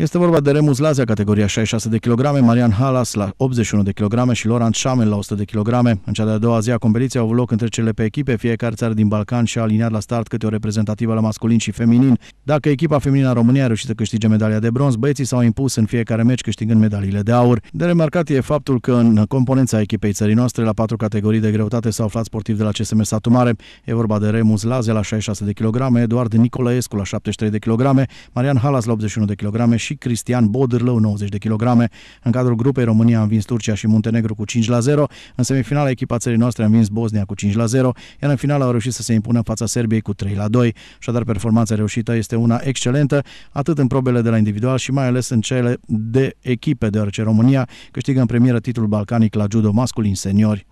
Este vorba de Remus Lazia, categoria 66 de kg, Marian Halas la 81 de kg și Laurent Șamen la 100 de kg. În cea de-a doua zi a competiției au avut loc între cele pe echipe, fiecare țară din Balcan și-a aliniat la start câte o reprezentativă la masculin și feminin. Dacă echipa feminină a României a reușit să câștige medalia de bronz, băieții s-au impus în fiecare meci câștigând medaliile de aur. De remarcat e faptul că în componența echipei țării noastre, la patru categorii de greutate s-au aflat sportivi de la CSM Satu Mare. E vorba de Remus Lazia la 66 de kg, Eduard Nicolaescu la 73 de kg, Marian Halas la 81 de kg și și Cristian Bodârlău, 90 de kilograme. În cadrul grupei România a învins Turcia și Muntenegru cu 5 la 0. În semifinala echipa țării noastre a învins Bosnia cu 5 la 0, iar în final au reușit să se impună fața Serbiei cu 3 la 2. Așadar, performanța reușită este una excelentă, atât în probele de la individual și mai ales în cele de echipe, deoarece România câștigă în premieră titlul balcanic la judo masculin seniori.